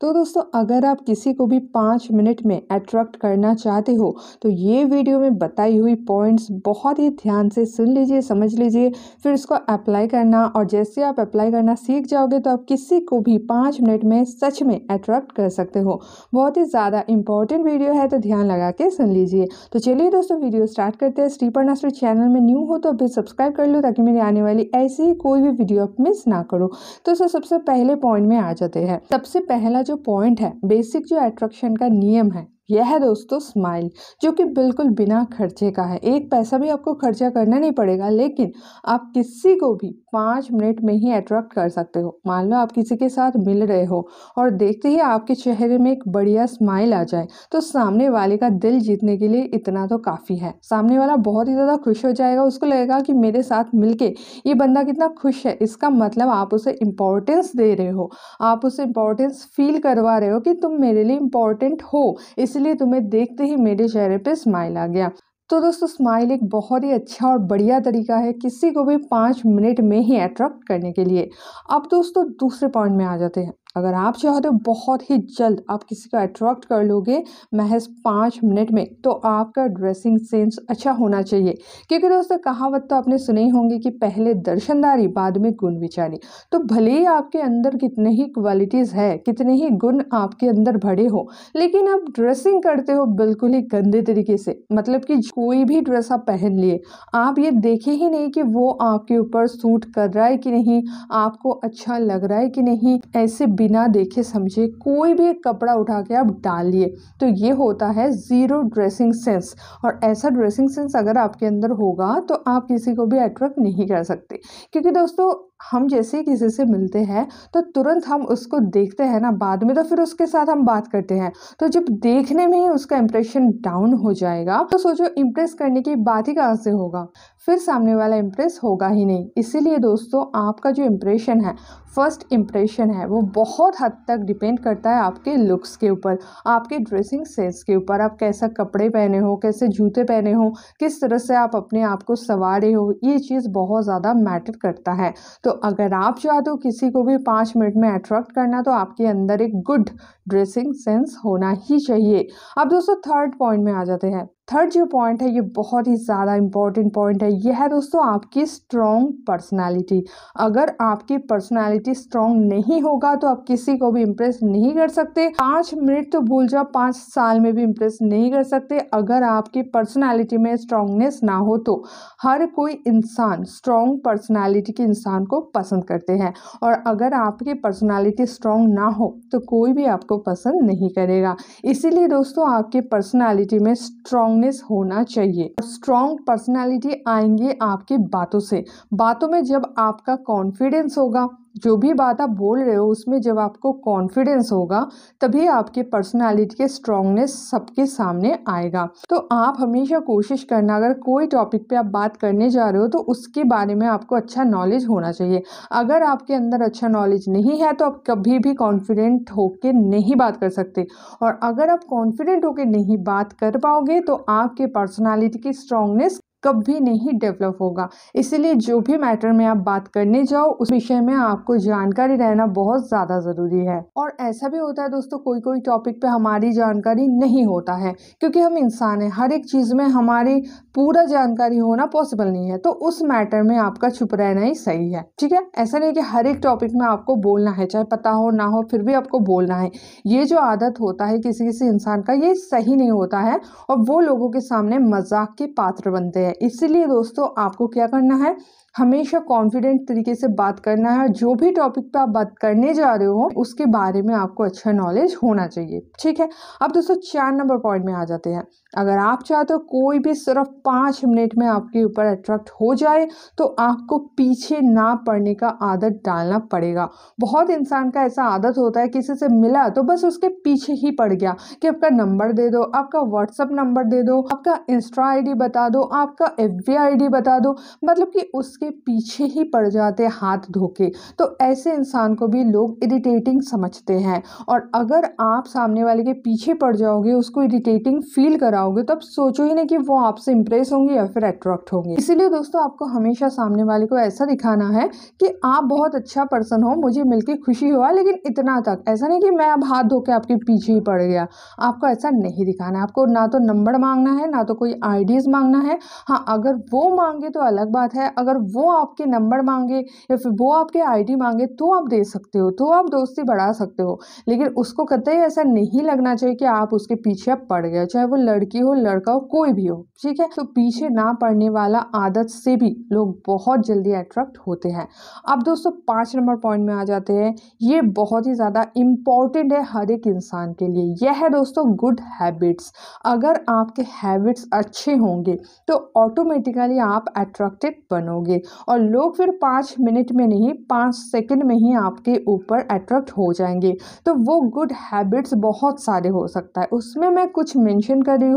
तो दोस्तों अगर आप किसी को भी पाँच मिनट में अट्रैक्ट करना चाहते हो तो ये वीडियो में बताई हुई पॉइंट्स बहुत ही ध्यान से सुन लीजिए समझ लीजिए फिर उसको अप्लाई करना और जैसे आप अप्लाई करना सीख जाओगे तो आप किसी को भी पाँच मिनट में सच में अट्रैक्ट कर सकते हो बहुत ही ज़्यादा इंपॉर्टेंट वीडियो है तो ध्यान लगा के सुन लीजिए तो चलिए दोस्तों वीडियो स्टार्ट करते हैं स्टीपर नास्टर चैनल में न्यू हो तो अभी सब्सक्राइब कर लो ताकि मेरी आने वाली ऐसी कोई भी वीडियो आप मिस ना करो तो सबसे पहले पॉइंट में आ जाते हैं सबसे पहला जो पॉइंट है बेसिक जो एट्रैक्शन का नियम है यह है दोस्तों स्माइल जो कि बिल्कुल बिना खर्चे का है एक पैसा भी आपको खर्चा करना नहीं पड़ेगा लेकिन आप किसी को भी पाँच मिनट में ही अट्रैक्ट कर सकते हो मान लो आप किसी के साथ मिल रहे हो और देखते ही आपके चेहरे में एक बढ़िया स्माइल आ जाए तो सामने वाले का दिल जीतने के लिए इतना तो काफ़ी है सामने वाला बहुत ही ज़्यादा खुश हो जाएगा उसको लगेगा कि मेरे साथ मिलके ये बंदा कितना खुश है इसका मतलब आप उसे इम्पोर्टेंस दे रहे हो आप उसे इम्पोर्टेंस फील करवा रहे हो कि तुम मेरे लिए इम्पोर्टेंट हो इस इसलिए तुम्हें देखते ही मेरे चेहरे पे स्माइल आ गया तो दोस्तों स्माइल एक बहुत ही अच्छा और बढ़िया तरीका है किसी को भी पाँच मिनट में ही अट्रैक्ट करने के लिए अब दोस्तों दूसरे पॉइंट में आ जाते हैं अगर आप चाहते हो तो बहुत ही जल्द आप किसी को अट्रैक्ट कर लोगे महज पाँच मिनट में तो आपका ड्रेसिंग सेंस अच्छा होना चाहिए क्योंकि दोस्तों कहावत तो आपने सुनी होंगी कि पहले दर्शनदारी बाद में गुण विचारी तो भले ही आपके अंदर कितने ही क्वालिटीज़ है कितने ही गुण आपके अंदर भरे हो लेकिन आप ड्रेसिंग करते हो बिल्कुल ही गंदे तरीके से मतलब कि कोई भी ड्रेस आप पहन लिए आप ये देखे ही नहीं कि वो आपके ऊपर सूट कर रहा है कि नहीं आपको अच्छा लग रहा है कि नहीं ऐसे बिना देखे समझे कोई भी एक कपड़ा उठा के आप डालिए तो ये होता है ज़ीरो ड्रेसिंग सेंस और ऐसा ड्रेसिंग सेंस अगर आपके अंदर होगा तो आप किसी को भी अट्रैक्ट नहीं कर सकते क्योंकि दोस्तों हम जैसे ही किसी से मिलते हैं तो तुरंत हम उसको देखते हैं ना बाद में तो फिर उसके साथ हम बात करते हैं तो जब देखने में ही उसका इम्प्रेशन डाउन हो जाएगा तो सोचो इम्प्रेस करने की बात ही कहाँ से होगा फिर सामने वाला इम्प्रेस होगा ही नहीं इसीलिए दोस्तों आपका जो इम्प्रेशन है फर्स्ट इम्प्रेशन है वो बहुत हद तक डिपेंड करता है आपके लुक्स के ऊपर आपके ड्रेसिंग सेंस के ऊपर आप कैसा कपड़े पहने हो कैसे जूते पहने हो किस तरह से आप अपने आप को सवारे हो ये चीज़ बहुत ज़्यादा मैटर करता है तो अगर आप चाहते हो किसी को भी पाँच मिनट में अट्रैक्ट करना तो आपके अंदर एक गुड ड्रेसिंग सेंस होना ही चाहिए अब दोस्तों थर्ड पॉइंट में आ जाते हैं थर्ड जो पॉइंट है ये बहुत ही ज़्यादा इम्पॉर्टेंट पॉइंट है ये है दोस्तों आपकी स्ट्रॉन्ग पर्सनालिटी अगर आपकी पर्सनालिटी स्ट्रॉन्ग नहीं होगा तो आप किसी को भी इम्प्रेस नहीं कर सकते पाँच मिनट तो भूल जाओ पाँच साल में भी इम्प्रेस नहीं कर सकते अगर आपकी पर्सनालिटी में स्ट्रांगनेस ना हो तो हर कोई इंसान स्ट्रॉन्ग पर्सनैलिटी के इंसान को पसंद करते हैं और अगर आपकी पर्सनैलिटी स्ट्रॉन्ग ना हो तो कोई भी आपको पसंद नहीं करेगा इसीलिए दोस्तों आपकी पर्सनैलिटी में स्ट्रॉन्ग स्ट्रांगनेस होना चाहिए स्ट्रांग पर्सनैलिटी आएंगे आपकी बातों से बातों में जब आपका कॉन्फिडेंस होगा जो भी बात आप बोल रहे हो उसमें जब आपको कॉन्फिडेंस होगा तभी आपके पर्सनालिटी के स्ट्रांगनेस सबके सामने आएगा तो आप हमेशा कोशिश करना अगर कोई टॉपिक पे आप बात करने जा रहे हो तो उसके बारे में आपको अच्छा नॉलेज होना चाहिए अगर आपके अंदर अच्छा नॉलेज नहीं है तो आप कभी भी कॉन्फिडेंट होकर नहीं बात कर सकते और अगर आप कॉन्फिडेंट होकर नहीं बात कर पाओगे तो आपके पर्सनैलिटी की स्ट्रांगनेस कभी नहीं डेवलप होगा इसीलिए जो भी मैटर में आप बात करने जाओ उस विषय में आपको जानकारी रहना बहुत ज़्यादा ज़रूरी है और ऐसा भी होता है दोस्तों कोई कोई टॉपिक पे हमारी जानकारी नहीं होता है क्योंकि हम इंसान हैं हर एक चीज़ में हमारी पूरा जानकारी होना पॉसिबल नहीं है तो उस मैटर में आपका छुप रहना ही सही है ठीक है ऐसा नहीं कि हर एक टॉपिक में आपको बोलना है चाहे पता हो ना हो फिर भी आपको बोलना है ये जो आदत होता है किसी किसी इंसान का ये सही नहीं होता है और वो लोगों के सामने मजाक के पात्र बनते हैं हैं इसलिए दोस्तों आपको क्या करना है हमेशा कॉन्फिडेंट तरीके से बात करना है और जो भी टॉपिक पे आप बात करने जा रहे हो उसके बारे में आपको अच्छा नॉलेज होना चाहिए ठीक है अब दोस्तों चार नंबर पॉइंट में आ जाते हैं अगर आप चाहते हो कोई भी सिर्फ पाँच मिनट में आपके ऊपर अट्रैक्ट हो जाए तो आपको पीछे ना पड़ने का आदत डालना पड़ेगा बहुत इंसान का ऐसा आदत होता है किसी से मिला तो बस उसके पीछे ही पड़ गया कि आपका नंबर दे दो आपका व्हाट्सअप नंबर दे दो आपका इंस्टा आईडी बता दो आपका एफ आईडी बता दो मतलब कि उसके पीछे ही पड़ जाते हाथ धोके तो ऐसे इंसान को भी लोग इरीटेटिंग समझते हैं और अगर आप सामने वाले के पीछे पड़ जाओगे उसको इरीटेटिंग फील करा कराओगे तो आप सोचो ही नहीं कि वो आपसे इम्प्रेस होंगी या फिर अट्रैक्ट होंगी इसीलिए दोस्तों आपको हमेशा सामने वाले को ऐसा दिखाना है कि आप बहुत अच्छा पर्सन हो मुझे मिलकर खुशी हुआ लेकिन इतना तक ऐसा नहीं कि मैं अब हाथ धो के आपके पीछे ही पड़ गया आपको ऐसा नहीं दिखाना है आपको ना तो नंबर मांगना है ना तो कोई आइडियाज़ मांगना है हाँ अगर वो मांगे तो अलग बात है अगर वो आपके नंबर मांगे या फिर वो आपके आईडी मांगे तो आप दे सकते हो तो आप दोस्ती बढ़ा सकते हो लेकिन उसको कतई ऐसा नहीं लगना चाहिए कि आप उसके पीछे पड़ गए चाहे वो लड़की लड़की हो लड़का हो कोई भी हो ठीक है तो पीछे ना पड़ने वाला आदत से भी लोग बहुत जल्दी अट्रैक्ट होते हैं अब दोस्तों पांच नंबर पॉइंट में आ जाते हैं ये बहुत ही ज़्यादा इंपॉर्टेंट है हर एक इंसान के लिए यह है दोस्तों गुड हैबिट्स अगर आपके हैबिट्स अच्छे होंगे तो ऑटोमेटिकली आप अट्रैक्टिव बनोगे और लोग फिर पांच मिनट में नहीं पांच सेकेंड में ही आपके ऊपर अट्रैक्ट हो जाएंगे तो वो गुड हैबिट्स बहुत सारे हो सकता है उसमें मैं कुछ मेंशन कर रही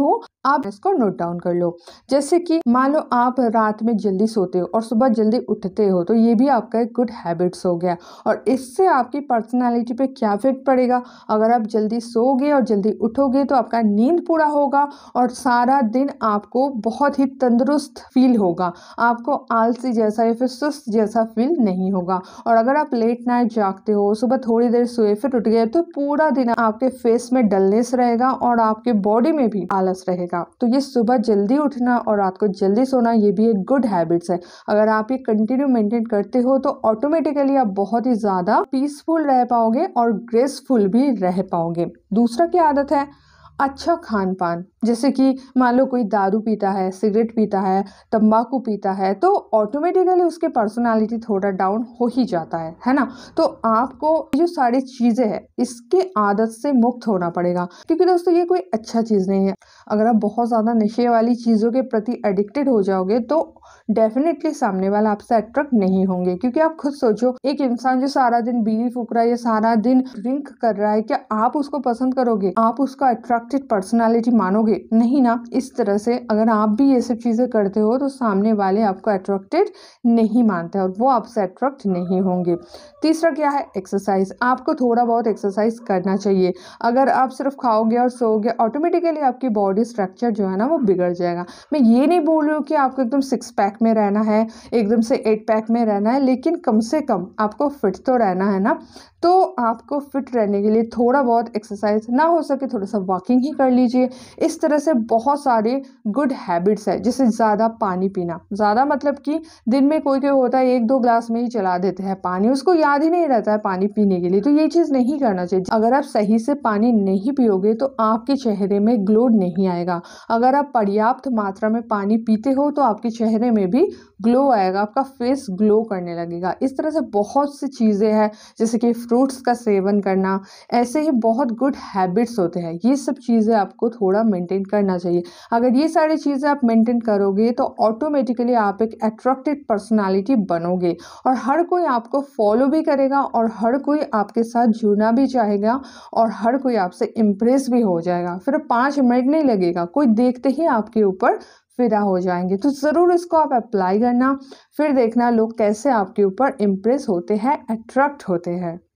आप इसको नोट डाउन कर लो जैसे कि मान लो आप रात में जल्दी सोते हो और सुबह जल्दी उठते हो तो ये भी आपका एक गुड हैबिट्स हो गया और इससे आपकी पर्सनालिटी पे क्या इफेक्ट पड़ेगा अगर आप जल्दी सोगे और जल्दी उठोगे तो आपका नींद पूरा होगा और सारा दिन आपको बहुत ही तंदुरुस्त फील होगा आपको आलसी जैसा या फिर सुस्त जैसा फील नहीं होगा और अगर आप लेट नाइट जागते हो सुबह थोड़ी देर सोए फिर उठ गए तो पूरा दिन आपके फेस में डलनेस रहेगा और आपके बॉडी में भी आलस रहेगा रहेगा तो ये सुबह जल्दी उठना और रात को जल्दी सोना ये भी एक गुड हैबिट्स है अगर आप ये कंटिन्यू मेंटेन करते हो तो ऑटोमेटिकली आप बहुत ही ज़्यादा पीसफुल रह पाओगे और ग्रेसफुल भी रह पाओगे दूसरा क्या आदत है अच्छा खान पान जैसे कि मान लो कोई दारू पीता है सिगरेट पीता है तंबाकू पीता है तो ऑटोमेटिकली उसके पर्सनालिटी थोड़ा डाउन हो ही जाता है है ना तो आपको जो सारी चीज़ें हैं इसके आदत से मुक्त होना पड़ेगा क्योंकि दोस्तों ये कोई अच्छा चीज़ नहीं है अगर आप बहुत ज़्यादा नशे वाली चीज़ों के प्रति एडिक्टेड हो जाओगे तो डेफिनेटली सामने वाला आपसे अट्रैक्ट नहीं होंगे क्योंकि आप खुद सोचो एक इंसान जो सारा दिन बीड़ी फूक रहा है या सारा दिन ड्रिंक कर रहा है क्या आप उसको पसंद करोगे आप उसका अट्रैक्टेड पर्सनैलिटी मानोगे नहीं ना इस तरह से अगर आप भी ये सब चीज़ें करते हो तो सामने वाले आपको अट्रैक्टेड नहीं मानते और वो आपसे अट्रैक्ट नहीं होंगे तीसरा क्या है एक्सरसाइज आपको थोड़ा बहुत एक्सरसाइज करना चाहिए अगर आप सिर्फ खाओगे और सोओगे ऑटोमेटिकली आपकी बॉडी स्ट्रक्चर जो है ना वो बिगड़ जाएगा मैं ये नहीं बोल रही हूँ कि आपको एकदम सिक्स पैक में रहना है एकदम से एट पैक में रहना है लेकिन कम से कम आपको फिट तो रहना है ना तो आपको फिट रहने के लिए थोड़ा बहुत एक्सरसाइज ना हो सके थोड़ा सा वॉकिंग ही कर लीजिए इस तरह से बहुत सारे गुड हैबिट्स है जैसे ज़्यादा पानी पीना ज़्यादा मतलब कि दिन में कोई कोई होता है एक दो ग्लास में ही चला देते हैं पानी उसको याद ही नहीं रहता है पानी पीने के लिए तो ये चीज़ नहीं करना चाहिए अगर आप सही से पानी नहीं पियोगे तो आपके चेहरे में ग्लो नहीं आएगा अगर आप पर्याप्त मात्रा में पानी पीते हो तो आपके चेहरे में भी ग्लो आएगा आपका फेस ग्लो करने लगेगा इस तरह से बहुत सी चीज़ें हैं जैसे कि फ्रूट्स का सेवन करना ऐसे ही बहुत गुड हैबिट्स होते हैं ये सब चीज़ें आपको थोड़ा मेंटेन करना चाहिए अगर ये सारी चीज़ें आप मेंटेन करोगे तो ऑटोमेटिकली आप एक अट्रैक्टिव पर्सनालिटी बनोगे और हर कोई आपको फॉलो भी करेगा और हर कोई आपके साथ जुड़ना भी चाहेगा और हर कोई आपसे इम्प्रेस भी हो जाएगा फिर पाँच मिनट नहीं लगेगा कोई देखते ही आपके ऊपर फिदा हो जाएंगे तो ज़रूर इसको आप अप्लाई करना फिर देखना लोग कैसे आपके ऊपर इम्प्रेस होते हैं अट्रैक्ट होते हैं